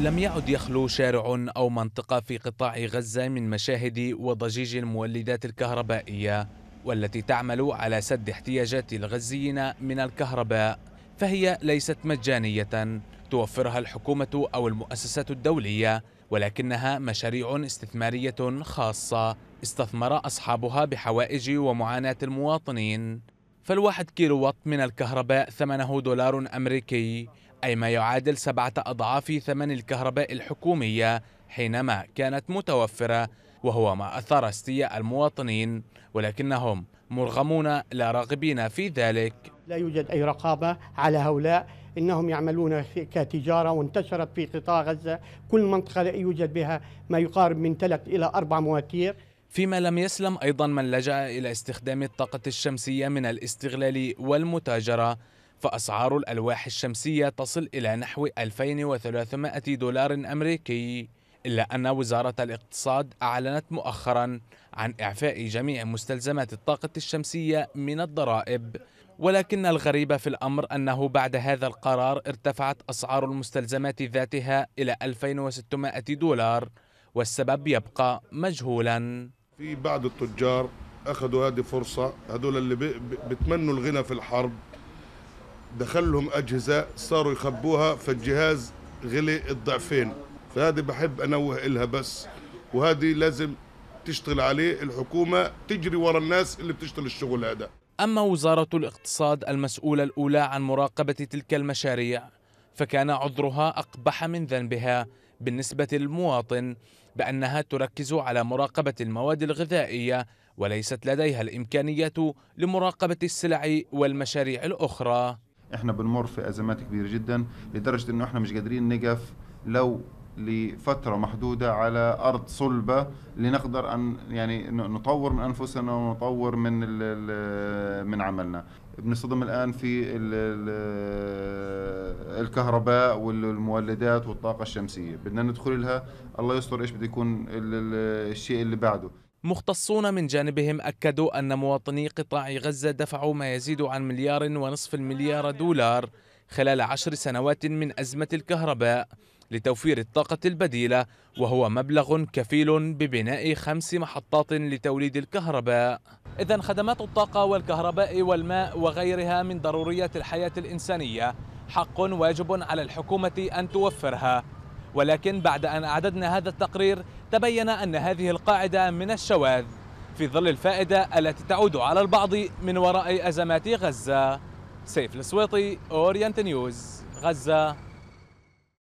لم يعد يخلو شارع أو منطقة في قطاع غزة من مشاهد وضجيج المولدات الكهربائية والتي تعمل على سد احتياجات الغزيين من الكهرباء فهي ليست مجانية توفرها الحكومة أو المؤسسات الدولية ولكنها مشاريع استثمارية خاصة استثمر أصحابها بحوائج ومعاناة المواطنين فالواحد وات من الكهرباء ثمنه دولار أمريكي أي ما يعادل سبعة أضعاف ثمن الكهرباء الحكومية حينما كانت متوفرة وهو ما أثار استياء المواطنين ولكنهم مرغمون لا راغبين في ذلك لا يوجد أي رقابة على هؤلاء إنهم يعملون كتجارة وانتشرت في قطاع غزة كل منطقة يوجد بها ما يقارب من ثلاث إلى أربع مواتير فيما لم يسلم أيضا من لجأ إلى استخدام الطاقة الشمسية من الاستغلال والمتاجرة فأسعار الألواح الشمسية تصل إلى نحو 2300 دولار أمريكي إلا أن وزارة الاقتصاد أعلنت مؤخرا عن إعفاء جميع مستلزمات الطاقة الشمسية من الضرائب ولكن الغريب في الأمر أنه بعد هذا القرار ارتفعت أسعار المستلزمات ذاتها إلى 2600 دولار والسبب يبقى مجهولا في بعض التجار أخذوا هذه فرصة هذول اللي بتمنوا الغنى في الحرب دخل لهم أجهزة صاروا يخبوها فالجهاز غلي الضعفين فهذه بحب أنوه لها بس وهذه لازم تشتغل عليه الحكومة تجري ورا الناس اللي بتشتغل الشغل هذا أما وزارة الاقتصاد المسؤولة الأولى عن مراقبة تلك المشاريع فكان عذرها أقبح من ذنبها بالنسبة للمواطن بأنها تركز على مراقبة المواد الغذائية وليست لديها الإمكانية لمراقبة السلع والمشاريع الأخرى احنا بنمر في ازمات كبيره جدا لدرجه انه احنا مش قادرين نقف لو لفترة محدودة على أرض صلبة لنقدر أن يعني نطور من أنفسنا ونطور من الـ الـ من عملنا بنصدم الآن في الـ الكهرباء والمولدات والطاقة الشمسية بدنا ندخل لها الله يستر إيش بده يكون الشيء اللي بعده مختصون من جانبهم أكدوا أن مواطني قطاع غزة دفعوا ما يزيد عن مليار ونصف المليار دولار خلال عشر سنوات من أزمة الكهرباء لتوفير الطاقة البديلة وهو مبلغ كفيل ببناء خمس محطات لتوليد الكهرباء إذا خدمات الطاقة والكهرباء والماء وغيرها من ضروريات الحياة الإنسانية حق واجب على الحكومة أن توفرها ولكن بعد أن أعددنا هذا التقرير تبين أن هذه القاعدة من الشواذ في ظل الفائدة التي تعود على البعض من وراء أزمات غزة سيف السويطي أورينت نيوز غزة